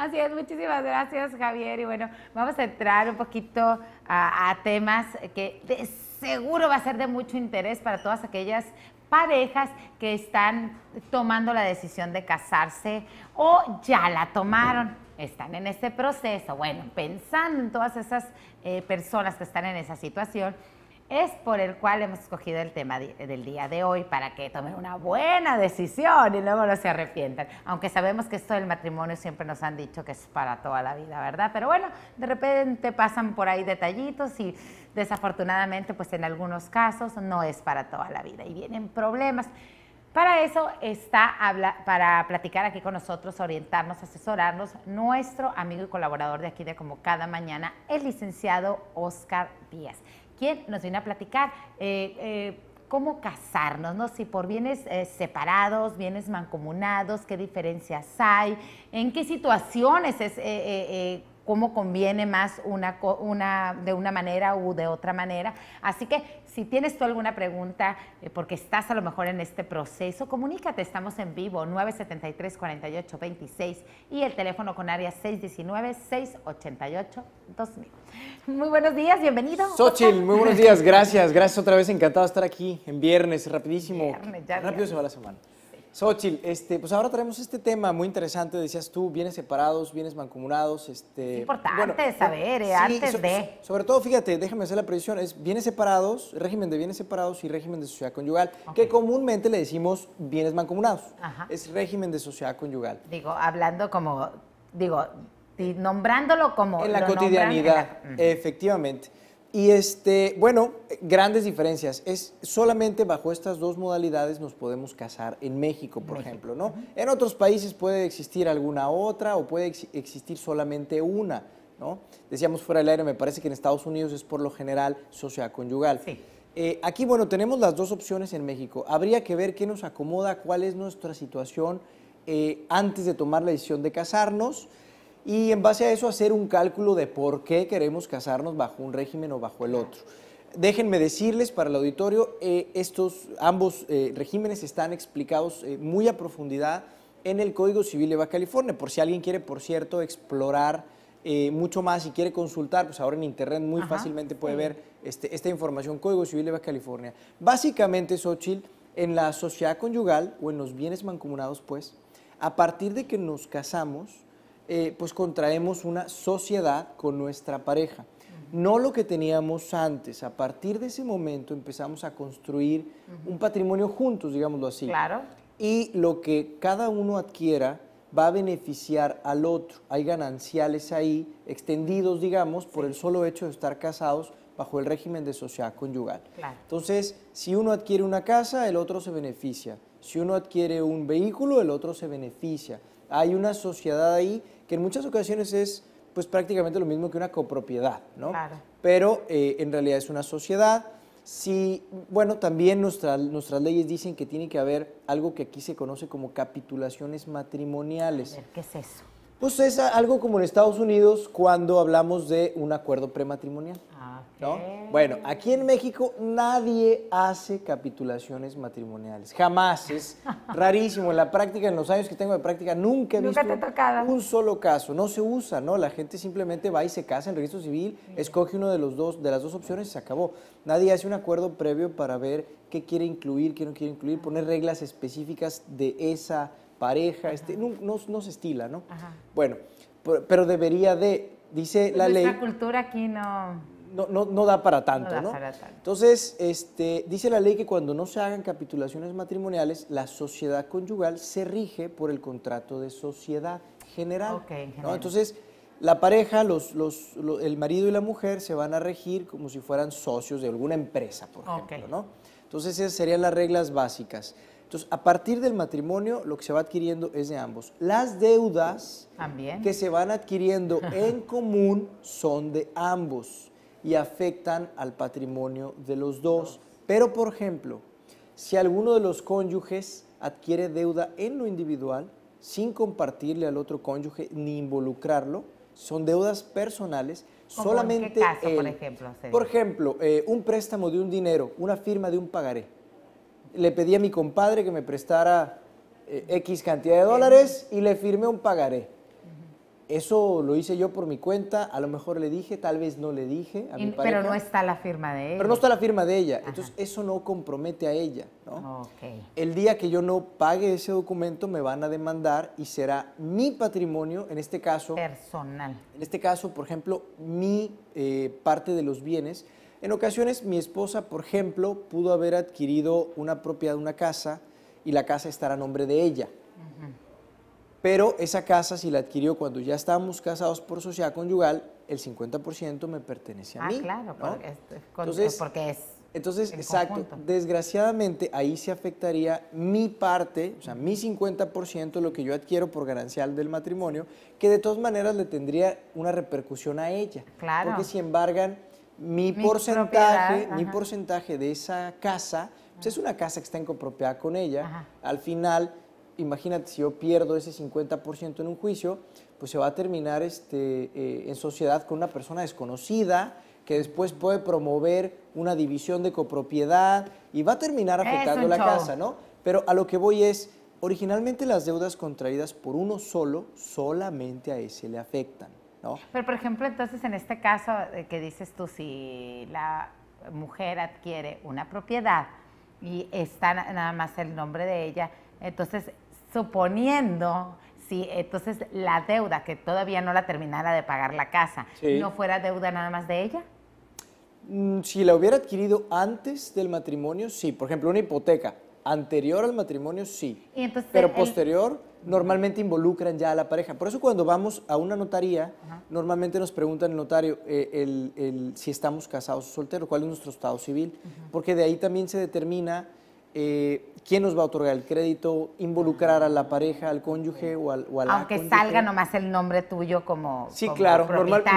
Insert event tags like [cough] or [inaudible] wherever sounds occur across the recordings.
Así es, muchísimas gracias Javier. Y bueno, vamos a entrar un poquito a, temas que de seguro va a ser de mucho interés para todas aquellas parejas que están tomando la decisión de casarse o ya la tomaron, están en este proceso. Bueno, pensando en todas esas eh, personas que están en esa situación, es por el cual hemos escogido el tema del día de hoy para que tomen una buena decisión y luego no se arrepientan. Aunque sabemos que esto del matrimonio siempre nos han dicho que es para toda la vida, ¿verdad? Pero bueno, de repente pasan por ahí detallitos y desafortunadamente pues en algunos casos no es para toda la vida y vienen problemas. Para eso está para platicar aquí con nosotros, orientarnos, asesorarnos, nuestro amigo y colaborador de aquí de como cada mañana, el licenciado Oscar Díaz quién nos viene a platicar eh, eh, cómo casarnos, ¿no? Si por bienes eh, separados, bienes mancomunados, qué diferencias hay, en qué situaciones es cómo conviene más una, de una manera u de otra manera. Así que si tienes tú alguna pregunta, eh, porque estás a lo mejor en este proceso, comunícate, estamos en vivo, 973-4826 y el teléfono con área 619-688-2000. Muy buenos días, bienvenido. Xochil, muy buenos [laughs] días, gracias, gracias otra vez, encantado de estar aquí en viernes, rapidísimo. Rápido se va la semana. Xochitl, este, pues ahora traemos este tema muy interesante, decías tú, bienes separados, bienes mancomunados. Este, importante saber, eh, antes de... Sobre todo, fíjate, déjame hacer la precisión, es bienes separados, régimen de bienes separados y régimen de sociedad conyugal, que comúnmente le decimos bienes mancomunados. Es régimen de sociedad conyugal. Digo, hablando como, digo, nombrándolo como... En la cotidianidad, efectivamente. Y este, bueno, grandes diferencias. Es solamente bajo estas dos modalidades nos podemos casar en México, por ejemplo, ¿no? En otros países puede existir alguna otra o puede existir solamente una, ¿no? Decíamos fuera del aire, me parece que en Estados Unidos es por lo general socioaconyugal. conyugal. Eh, aquí, bueno, tenemos las dos opciones en México. Habría que ver qué nos acomoda, cuál es nuestra situación eh, antes de tomar la decisión de casarnos y en base a eso hacer un cálculo de por qué queremos casarnos bajo un régimen o bajo el otro. Déjenme decirles para el auditorio, eh, estos ambos eh, regímenes están explicados eh, muy a profundidad en el Código Civil de Baja California, por si alguien quiere, por cierto, explorar mucho más y quiere consultar, pues ahora en internet muy fácilmente puede ver este, esta información, Código Civil de Baja California. Básicamente, Xochitl, en la sociedad conyugal o en los bienes mancomunados, pues, a partir de que nos casamos, eh, pues contraemos una sociedad con nuestra pareja. No lo que teníamos antes. A partir de ese momento empezamos a construir un patrimonio juntos, digámoslo así. Claro. Y lo que cada uno adquiera va a beneficiar al otro. Hay gananciales ahí, extendidos, digamos, por el solo hecho de estar casados bajo el régimen de sociedad conyugal. Claro. Entonces, si uno adquiere una casa, el otro se beneficia. Si uno adquiere un vehículo, el otro se beneficia hay una sociedad ahí que en muchas ocasiones es pues prácticamente lo mismo que una copropiedad, ¿no? Claro. Pero eh, en realidad es una sociedad. Si, bueno, también nuestras leyes dicen que tiene que haber algo que aquí se conoce como capitulaciones matrimoniales. A ¿Qué es eso? Pues es algo como en Estados Unidos cuando hablamos de un acuerdo prematrimonial. Bueno, aquí en México nadie hace capitulaciones matrimoniales, jamás, es [laughs] rarísimo. En la práctica, en los años que tengo de práctica, nunca he visto un solo caso, no se usa, ¿no? La gente simplemente va y se casa en registro civil, escoge uno de, los dos, de las dos opciones y se acabó. Nadie hace un acuerdo previo para ver qué quiere incluir, qué no quiere incluir, poner reglas específicas de esa pareja, este, no, se estila, ¿no? Bueno, pero debería de, dice pues la ley. cultura aquí no no, da para tanto, ¿no? Entonces, este, dice la ley que cuando no se hagan capitulaciones matrimoniales, la sociedad conyugal se rige por el contrato de sociedad general. Okay, general. Entonces, la pareja, el marido y la mujer se van a regir como si fueran socios de alguna empresa, por ejemplo, ¿no? Entonces, esas serían las reglas básicas. Entonces, a partir del matrimonio, lo que se va adquiriendo es de ambos. Las deudas También. que se van adquiriendo [laughs] en común son de ambos y afectan al patrimonio de los dos. Pero, por ejemplo, si alguno de los cónyuges adquiere deuda en lo individual, sin compartirle al otro cónyuge ni involucrarlo, son deudas personales. solamente por ejemplo? Por eh, ejemplo, un préstamo de un dinero, una firma de un pagaré. Le pedí a mi compadre que me prestara eh, X cantidad de dólares y le firmé un pagaré eso lo hice yo por mi cuenta, a lo mejor le dije, tal vez no le dije a mi pareja. Pero no está la firma de ella. Pero no está la firma de ella, entonces eso no compromete a ella. ¿no? El día que yo no pague ese documento me van a demandar y será mi patrimonio, en este caso... Personal. En este caso, por ejemplo, mi eh, parte de los bienes. En ocasiones mi esposa, por ejemplo, pudo haber adquirido una propiedad, una casa, y la casa estará a nombre de ella. Ajá pero esa casa, si la adquirió cuando ya estábamos casados por sociedad conyugal, el 50% me pertenece a ah, mí. Ah, claro, porque, es, entonces, Entonces, exacto. Desgraciadamente, ahí se afectaría mi parte, o sea, mi 50%, lo que yo adquiero por ganancial del matrimonio, que de todas maneras le tendría una repercusión a ella. Claro. Porque si embargan mi, porcentaje, mi porcentaje de esa casa, pues es una casa que está en copropiedad con ella, al final imagínate, si yo pierdo ese 50% en un juicio, pues se va a terminar este, eh, en sociedad con una persona desconocida que después puede promover una división de copropiedad y va a terminar afectando la casa, ¿no? Pero a lo que voy es, originalmente las deudas contraídas por uno solo, solamente a ese le afectan, ¿no? Pero, por ejemplo, entonces en este caso eh, que dices tú, si la mujer adquiere una propiedad y está nada más el nombre de ella, entonces suponiendo si entonces la deuda que todavía no la terminara de pagar la casa no fuera deuda nada más de ella. Mm, si la hubiera adquirido antes del matrimonio, sí. Por ejemplo, una hipoteca anterior al matrimonio, sí. Pero posterior, normalmente involucran ya a la pareja. Por eso cuando vamos a una notaría, normalmente nos preguntan el notario eh, si estamos casados o solteros, cuál es nuestro estado civil, porque de ahí también se determina eh, quién nos va a otorgar el crédito, involucrar a la pareja, al cónyuge o al Aunque salga nomás el nombre tuyo como. Sí, claro.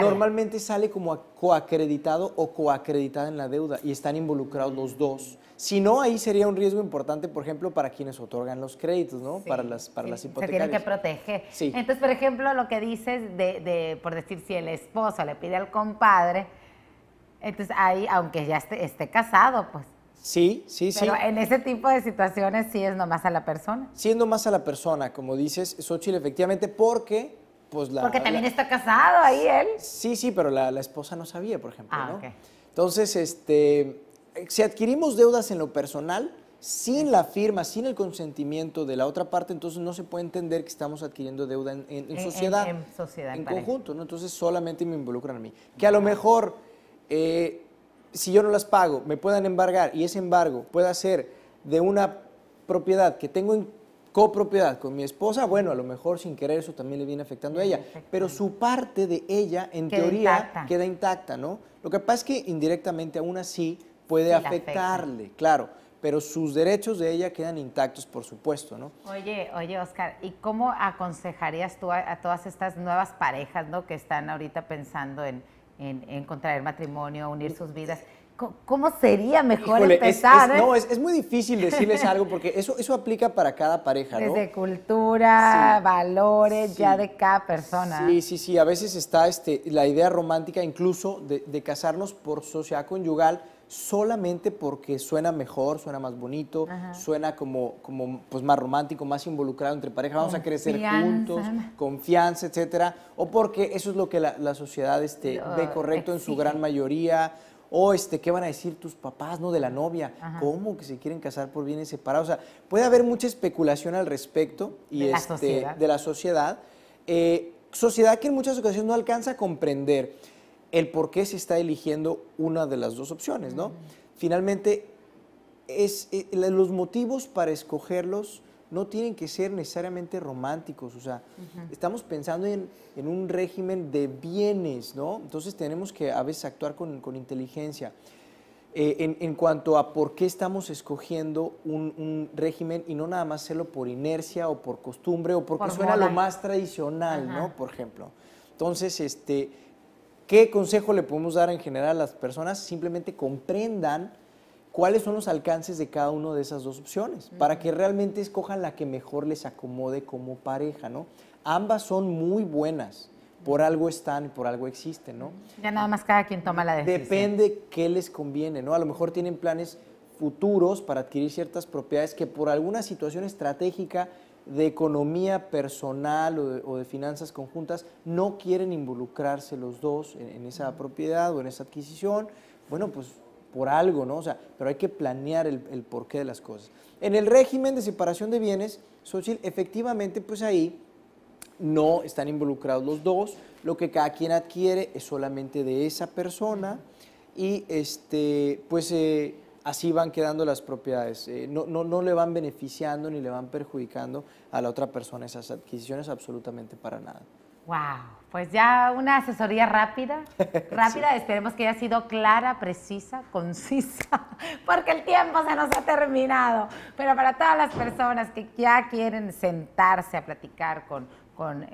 normalmente sale como coacreditado o coacreditada en la deuda y están involucrados los dos. Si no, ahí sería un riesgo importante, por ejemplo, para quienes otorgan los créditos, ¿no? para las, para las hipotecas. Se tiene que proteger. Sí. Entonces, por ejemplo, lo que dices de, por decir, si el esposo le pide al compadre, entonces ahí, aunque ya esté, esté casado, pues Sí, sí, sí. Pero en ese tipo de situaciones sí es nomás a la persona. Siendo nomás a la persona, como dices, Xochitl, efectivamente, porque pues la, Porque también está casado ahí él. Sí, sí, pero la, esposa no sabía, por ejemplo, ah, ¿no? Entonces, este, si adquirimos deudas en lo personal, sin la firma, sin el consentimiento de la otra parte, entonces no se puede entender que estamos adquiriendo deuda en, sociedad. En, sociedad. En conjunto, ¿no? Entonces solamente me involucran a mí. Que a lo mejor eh, si yo no las pago, me puedan embargar y ese embargo pueda ser de una propiedad que tengo en copropiedad con mi esposa, bueno, a lo mejor sin querer eso también le viene afectando a ella, pero su parte de ella, en teoría, queda intacta, ¿no? Lo que pasa es que indirectamente aún así puede afectarle, claro, pero sus derechos de ella quedan intactos, por supuesto, ¿no? Oye, oye, Oscar, ¿y cómo aconsejarías tú a, a todas estas nuevas parejas, ¿no? Que están ahorita pensando en en, contraer matrimonio, unir sus vidas. ¿Cómo sería mejor empezar? Es, No, es, muy difícil decirles algo porque eso, eso aplica para cada pareja, ¿no? Desde cultura, valores, ya de cada persona. Sí, sí, sí. A veces está este, la idea romántica incluso de casarnos por sociedad conyugal solamente porque suena mejor, suena más bonito, suena como, como pues, más romántico, más involucrado entre pareja, vamos a crecer juntos, confianza, etcétera, o porque eso es lo que la, sociedad este, ve correcto en su gran mayoría, o este, ¿qué van a decir tus papás, no, de la novia? ¿Cómo que se quieren casar por bienes separados? O sea, puede haber mucha especulación al respecto y de, este, la, sociedad. de la sociedad, eh, sociedad que en muchas ocasiones no alcanza a comprender el por qué se está eligiendo una de las dos opciones, ¿no? Finalmente, eh, los motivos para escogerlos no tienen que ser necesariamente románticos, o sea, estamos pensando en, un régimen de bienes, ¿no? Entonces tenemos que a veces actuar con, inteligencia. Eh, en, cuanto a por qué estamos escogiendo un, régimen y no nada más hacerlo por inercia o por costumbre o porque suena lo más tradicional, ¿no? Por ejemplo. Entonces, este, ¿Qué consejo le podemos dar en general a las personas? Simplemente comprendan cuáles son los alcances de cada una de esas dos opciones, para que realmente escojan la que mejor les acomode como pareja, ¿no? Ambas son muy buenas, por algo están, y por algo existen, ¿no? Ya nada más cada quien toma la decisión. Depende qué les conviene, ¿no? A lo mejor tienen planes futuros para adquirir ciertas propiedades que por alguna situación estratégica de economía personal o de, finanzas conjuntas no quieren involucrarse los dos en, esa propiedad o en esa adquisición, bueno, pues por algo, ¿no? O sea, pero hay que planear el, porqué de las cosas. En el régimen de separación de bienes, social, efectivamente, pues ahí no están involucrados los dos, lo que cada quien adquiere es solamente de esa persona y este, pues... Eh, así van quedando las propiedades. Eh, no, no, le van beneficiando ni le van perjudicando a la otra persona esas adquisiciones absolutamente para nada. ¡Wow! Pues ya una asesoría rápida, [laughs] rápida, esperemos que haya sido clara, precisa, concisa, [laughs] porque el tiempo se nos ha terminado. Pero para todas las personas que ya quieren sentarse a platicar con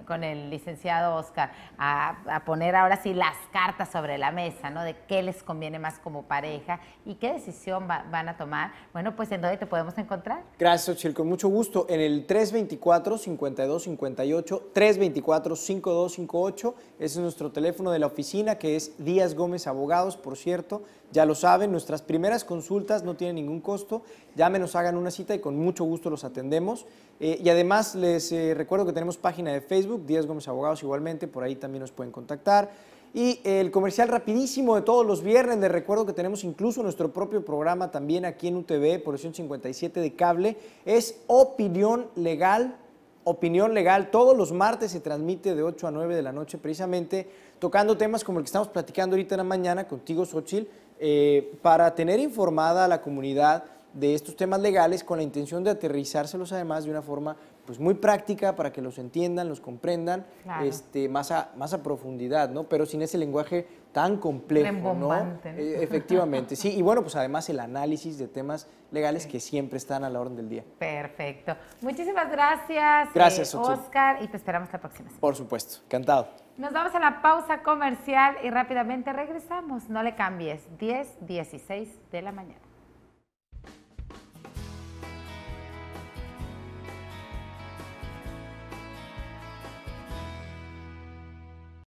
con, el licenciado Oscar, a, poner ahora sí las cartas sobre la mesa, ¿no? De qué les conviene más como pareja y qué decisión van a tomar. Bueno, pues en dónde te podemos encontrar. Gracias, Chilco. con mucho gusto. En el 324-5258, 324-5258, ese es nuestro teléfono de la oficina, que es Díaz Gómez Abogados, por cierto. Ya lo saben, nuestras primeras consultas no tienen ningún costo. Llámenos, hagan una cita y con mucho gusto los atendemos. Eh, y además les eh, recuerdo que tenemos página de Facebook, Díaz Gómez Abogados igualmente, por ahí también nos pueden contactar. Y el comercial rapidísimo de todos los viernes, les recuerdo que tenemos incluso nuestro propio programa también aquí en UTV, por 57 de cable, es Opinión Legal Opinión Legal. Todos los martes se transmite de 8 a 9 de la noche, precisamente tocando temas como el que estamos platicando ahorita en la mañana contigo, Sochil, eh, para tener informada a la comunidad de estos temas legales con la intención de aterrizárselos además de una forma pues muy práctica para que los entiendan, los comprendan este, más, a, más a profundidad, ¿no? Pero sin ese lenguaje tan complejo, ¿no? E, efectivamente, sí. Y bueno, pues además el análisis de temas legales que siempre están a la orden del día. Perfecto. Muchísimas gracias. Gracias, eh, Oscar. Y te esperamos la próxima Por supuesto. Encantado. Nos vamos a la pausa comercial y rápidamente regresamos. No le cambies. 10, 16 de la mañana.